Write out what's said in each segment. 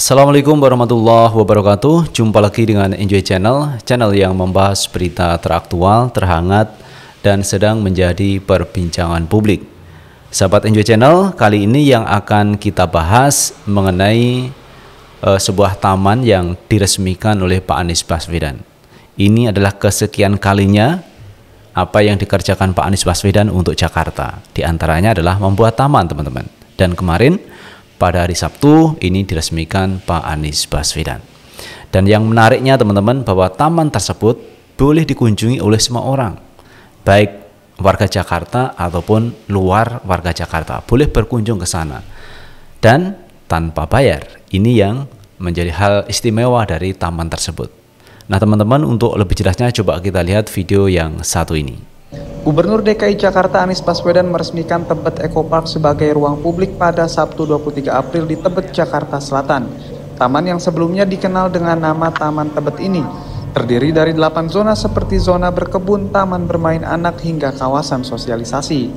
Assalamualaikum warahmatullahi wabarakatuh. Jumpa lagi dengan Enjoy Channel, channel yang membahas berita teraktual, terhangat, dan sedang menjadi perbincangan publik. Sahabat Enjoy Channel, kali ini yang akan kita bahas mengenai uh, sebuah taman yang diresmikan oleh Pak Anies Baswedan. Ini adalah kesekian kalinya apa yang dikerjakan Pak Anies Baswedan untuk Jakarta. Di antaranya adalah membuat taman, teman-teman. Dan kemarin pada hari Sabtu ini diresmikan Pak Anies Baswedan. Dan yang menariknya teman-teman bahwa taman tersebut boleh dikunjungi oleh semua orang, baik warga Jakarta ataupun luar warga Jakarta boleh berkunjung ke sana dan tanpa bayar. Ini yang menjadi hal istimewa dari taman tersebut. Nah teman-teman untuk lebih jelasnya coba kita lihat video yang satu ini. Gubernur DKI Jakarta Anies Baswedan meresmikan Tebet Eco Park sebagai ruang publik pada Sabtu 23 April di Tebet, Jakarta Selatan. Taman yang sebelumnya dikenal dengan nama Taman Tebet ini terdiri dari 8 zona seperti zona berkebun, taman bermain anak hingga kawasan sosialisasi.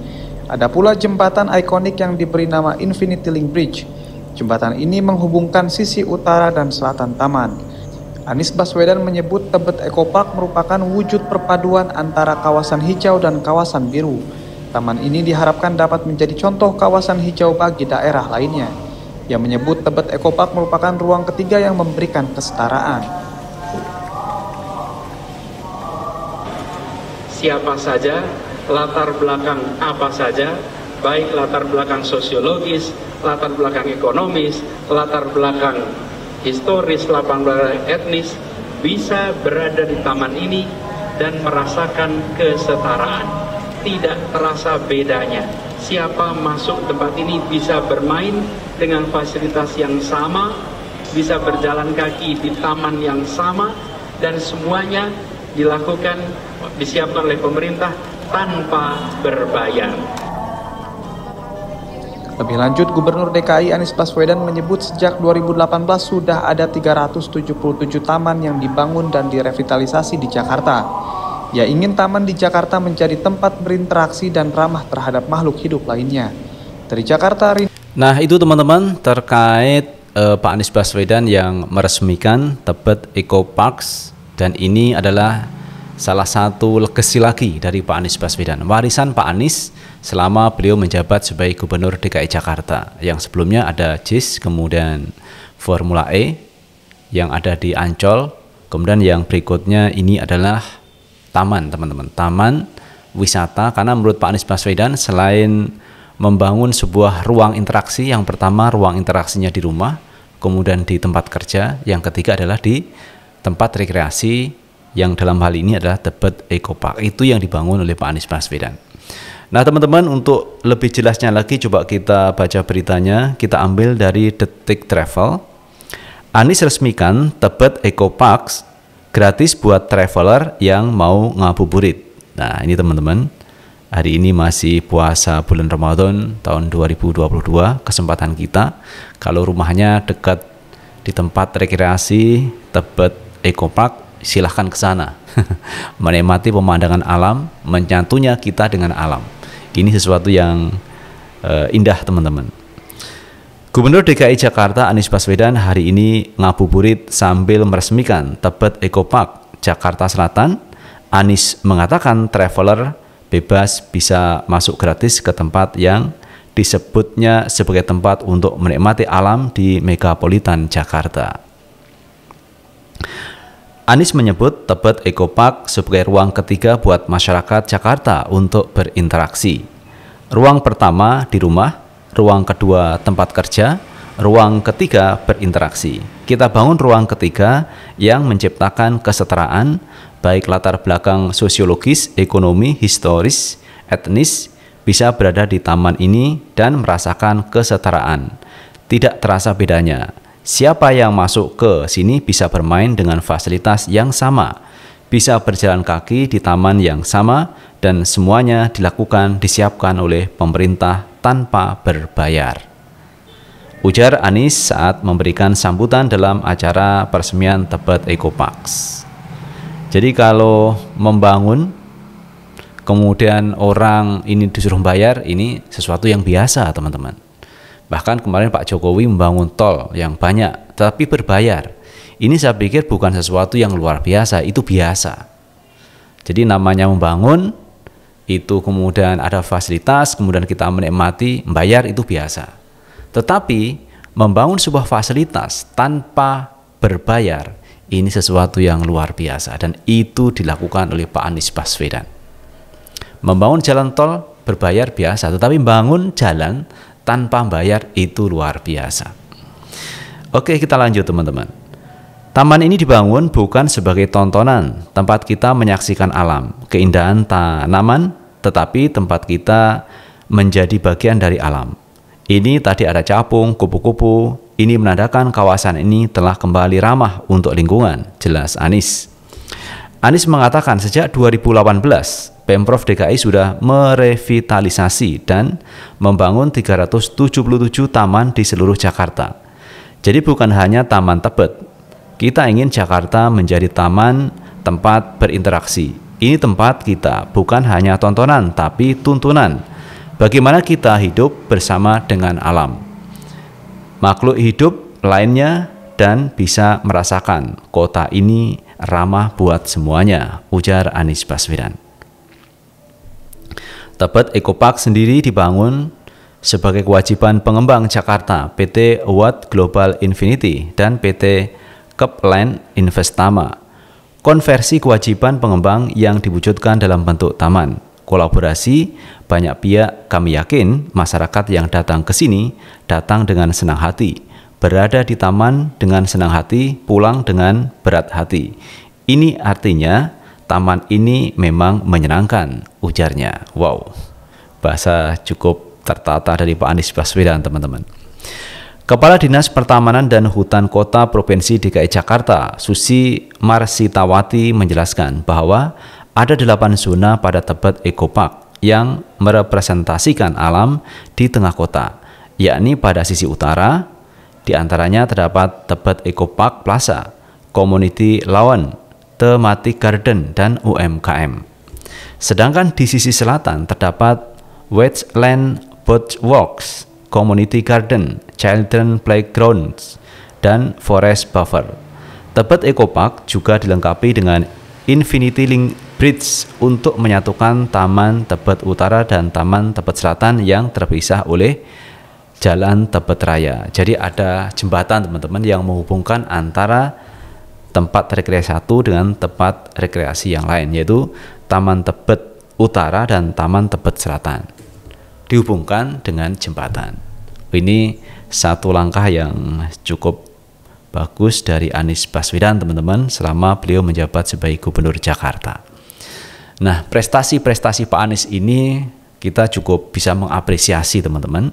Ada pula jembatan ikonik yang diberi nama Infinity Link Bridge. Jembatan ini menghubungkan sisi utara dan selatan taman. Anies Baswedan menyebut Tebet Eco Park merupakan wujud perpaduan antara kawasan hijau dan kawasan biru. Taman ini diharapkan dapat menjadi contoh kawasan hijau bagi daerah lainnya. Ia menyebut Tebet Eco Park merupakan ruang ketiga yang memberikan kesetaraan. Siapa saja, latar belakang apa saja, baik latar belakang sosiologis, latar belakang ekonomis, latar belakang historis, lapangan etnis bisa berada di taman ini dan merasakan kesetaraan. Tidak terasa bedanya. Siapa masuk tempat ini bisa bermain dengan fasilitas yang sama, bisa berjalan kaki di taman yang sama, dan semuanya dilakukan, disiapkan oleh pemerintah tanpa berbayar. Lebih lanjut, Gubernur DKI Anies Baswedan menyebut sejak 2018 sudah ada 377 taman yang dibangun dan direvitalisasi di Jakarta. Ia ingin taman di Jakarta menjadi tempat berinteraksi dan ramah terhadap makhluk hidup lainnya. Dari Jakarta, Rin Nah itu teman-teman terkait uh, Pak Anies Baswedan yang meresmikan Tebet Eco Parks dan ini adalah salah satu legasi lagi dari Pak Anies Baswedan. Warisan Pak Anies selama beliau menjabat sebagai Gubernur DKI Jakarta. Yang sebelumnya ada JIS, kemudian Formula E yang ada di Ancol. Kemudian yang berikutnya ini adalah taman, teman-teman. Taman wisata karena menurut Pak Anies Baswedan selain membangun sebuah ruang interaksi, yang pertama ruang interaksinya di rumah, kemudian di tempat kerja, yang ketiga adalah di tempat rekreasi yang dalam hal ini adalah Tebet Eco Park. Itu yang dibangun oleh Pak Anies Baswedan. Nah, teman-teman, untuk lebih jelasnya lagi coba kita baca beritanya, kita ambil dari Detik Travel. Anies resmikan Tebet Eco Park gratis buat traveler yang mau ngabuburit. Nah, ini teman-teman, hari ini masih puasa bulan Ramadan tahun 2022, kesempatan kita kalau rumahnya dekat di tempat rekreasi Tebet Eco Park silahkan ke sana. Menikmati pemandangan alam, menyantunya kita dengan alam. Ini sesuatu yang uh, indah teman-teman. Gubernur DKI Jakarta Anies Baswedan hari ini ngabuburit sambil meresmikan Tebet Eco Park Jakarta Selatan. Anies mengatakan traveler bebas bisa masuk gratis ke tempat yang disebutnya sebagai tempat untuk menikmati alam di megapolitan Jakarta. Anies menyebut Tebet Eco Park sebagai ruang ketiga buat masyarakat Jakarta untuk berinteraksi. Ruang pertama di rumah, ruang kedua tempat kerja, ruang ketiga berinteraksi. Kita bangun ruang ketiga yang menciptakan kesetaraan baik latar belakang sosiologis, ekonomi, historis, etnis bisa berada di taman ini dan merasakan kesetaraan. Tidak terasa bedanya Siapa yang masuk ke sini bisa bermain dengan fasilitas yang sama, bisa berjalan kaki di taman yang sama, dan semuanya dilakukan disiapkan oleh pemerintah tanpa berbayar. Ujar Anies saat memberikan sambutan dalam acara peresmian Tebet Eco Park. Jadi kalau membangun kemudian orang ini disuruh bayar ini sesuatu yang biasa teman-teman Bahkan kemarin Pak Jokowi membangun tol yang banyak tapi berbayar. Ini saya pikir bukan sesuatu yang luar biasa, itu biasa. Jadi namanya membangun itu kemudian ada fasilitas, kemudian kita menikmati, membayar itu biasa. Tetapi membangun sebuah fasilitas tanpa berbayar ini sesuatu yang luar biasa dan itu dilakukan oleh Pak Anies Baswedan. Membangun jalan tol berbayar biasa, tetapi membangun jalan tanpa bayar itu luar biasa. Oke, kita lanjut teman-teman. Taman ini dibangun bukan sebagai tontonan tempat kita menyaksikan alam, keindahan tanaman, tetapi tempat kita menjadi bagian dari alam. Ini tadi ada capung, kupu-kupu, ini menandakan kawasan ini telah kembali ramah untuk lingkungan, jelas Anis. Anis mengatakan sejak 2018, Pemprov DKI sudah merevitalisasi dan membangun 377 taman di seluruh Jakarta. Jadi bukan hanya taman Tebet. Kita ingin Jakarta menjadi taman tempat berinteraksi. Ini tempat kita, bukan hanya tontonan tapi tuntunan. Bagaimana kita hidup bersama dengan alam. Makhluk hidup lainnya dan bisa merasakan kota ini ramah buat semuanya, ujar Anies Baswedan. Tebet Eco Park sendiri dibangun sebagai kewajiban pengembang Jakarta PT Watt Global Infinity dan PT Kepland Investama. Konversi kewajiban pengembang yang diwujudkan dalam bentuk taman. Kolaborasi banyak pihak kami yakin masyarakat yang datang ke sini datang dengan senang hati, berada di taman dengan senang hati, pulang dengan berat hati. Ini artinya taman ini memang menyenangkan, ujarnya. Wow, bahasa cukup tertata dari Pak Anies Baswedan, teman-teman. Kepala Dinas Pertamanan dan Hutan Kota Provinsi DKI Jakarta, Susi Marsitawati menjelaskan bahwa ada delapan zona pada Tebet Eco Park yang merepresentasikan alam di tengah kota, yakni pada sisi utara, di antaranya terdapat Tebet Eco Park Plaza, Community Lawan. Thematic Garden, dan UMKM. Sedangkan di sisi selatan terdapat Wetland Boardwalks, Community Garden, Children Playgrounds, dan Forest Buffer. Tebet Eco Park juga dilengkapi dengan Infinity Link Bridge untuk menyatukan Taman Tebet Utara dan Taman Tebet Selatan yang terpisah oleh Jalan Tebet Raya. Jadi ada jembatan teman-teman yang menghubungkan antara tempat rekreasi satu dengan tempat rekreasi yang lain yaitu Taman Tebet Utara dan Taman Tebet Selatan dihubungkan dengan jembatan. Ini satu langkah yang cukup bagus dari Anies Baswedan teman-teman selama beliau menjabat sebagai gubernur Jakarta. Nah, prestasi-prestasi Pak Anies ini kita cukup bisa mengapresiasi teman-teman.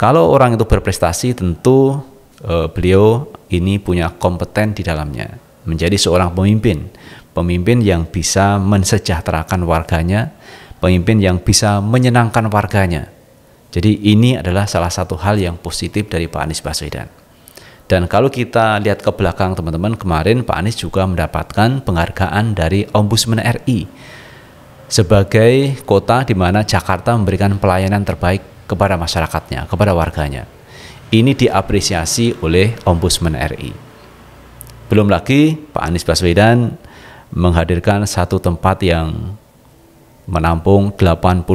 Kalau orang itu berprestasi tentu uh, beliau ini punya kompeten di dalamnya menjadi seorang pemimpin, pemimpin yang bisa mensejahterakan warganya, pemimpin yang bisa menyenangkan warganya. Jadi ini adalah salah satu hal yang positif dari Pak Anies Baswedan. Dan kalau kita lihat ke belakang teman-teman, kemarin Pak Anies juga mendapatkan penghargaan dari Ombudsman RI sebagai kota di mana Jakarta memberikan pelayanan terbaik kepada masyarakatnya, kepada warganya. Ini diapresiasi oleh Ombudsman RI. Belum lagi Pak Anies Baswedan menghadirkan satu tempat yang menampung 82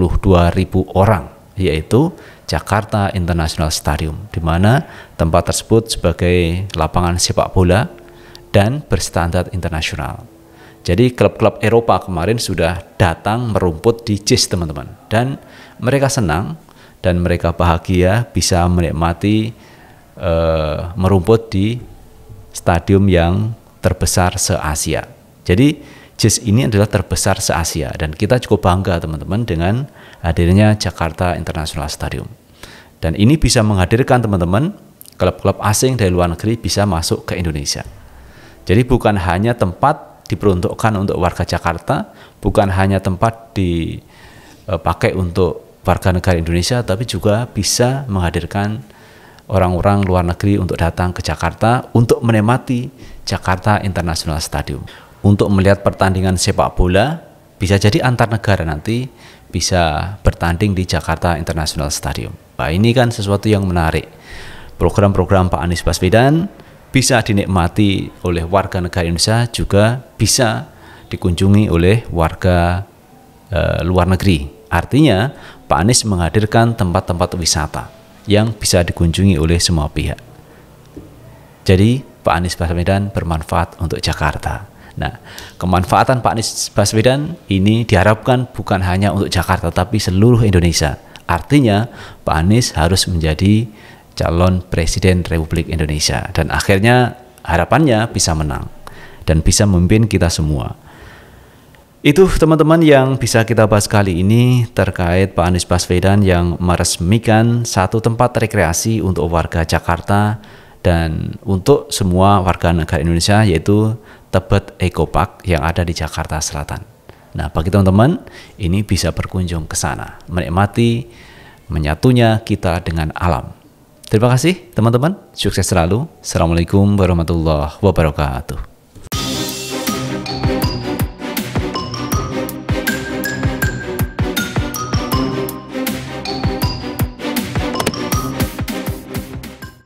ribu orang, yaitu Jakarta International Stadium, di mana tempat tersebut sebagai lapangan sepak bola dan berstandar internasional. Jadi klub-klub Eropa kemarin sudah datang merumput di JIS teman-teman dan mereka senang dan mereka bahagia bisa menikmati e, merumput di stadium yang terbesar se-Asia. Jadi JIS ini adalah terbesar se-Asia dan kita cukup bangga teman-teman dengan hadirnya Jakarta International Stadium. Dan ini bisa menghadirkan teman-teman klub-klub asing dari luar negeri bisa masuk ke Indonesia. Jadi bukan hanya tempat diperuntukkan untuk warga Jakarta, bukan hanya tempat dipakai eh, untuk warga negara Indonesia tapi juga bisa menghadirkan orang-orang luar negeri untuk datang ke Jakarta untuk menikmati Jakarta International Stadium untuk melihat pertandingan sepak bola bisa jadi antar negara nanti bisa bertanding di Jakarta International Stadium. Nah, ini kan sesuatu yang menarik. Program-program Pak Anies Baswedan bisa dinikmati oleh warga negara Indonesia juga bisa dikunjungi oleh warga e, luar negeri. Artinya Pak Anies menghadirkan tempat-tempat wisata yang bisa dikunjungi oleh semua pihak. Jadi, Pak Anies Baswedan bermanfaat untuk Jakarta. Nah, kemanfaatan Pak Anies Baswedan ini diharapkan bukan hanya untuk Jakarta, tapi seluruh Indonesia. Artinya, Pak Anies harus menjadi calon presiden Republik Indonesia, dan akhirnya harapannya bisa menang dan bisa memimpin kita semua itu teman-teman yang bisa kita bahas kali ini terkait Pak Anies Baswedan yang meresmikan satu tempat rekreasi untuk warga Jakarta dan untuk semua warga negara Indonesia yaitu Tebet Eco Park yang ada di Jakarta Selatan. Nah, bagi teman-teman ini bisa berkunjung ke sana, menikmati menyatunya kita dengan alam. Terima kasih teman-teman, sukses selalu. Assalamualaikum warahmatullahi wabarakatuh.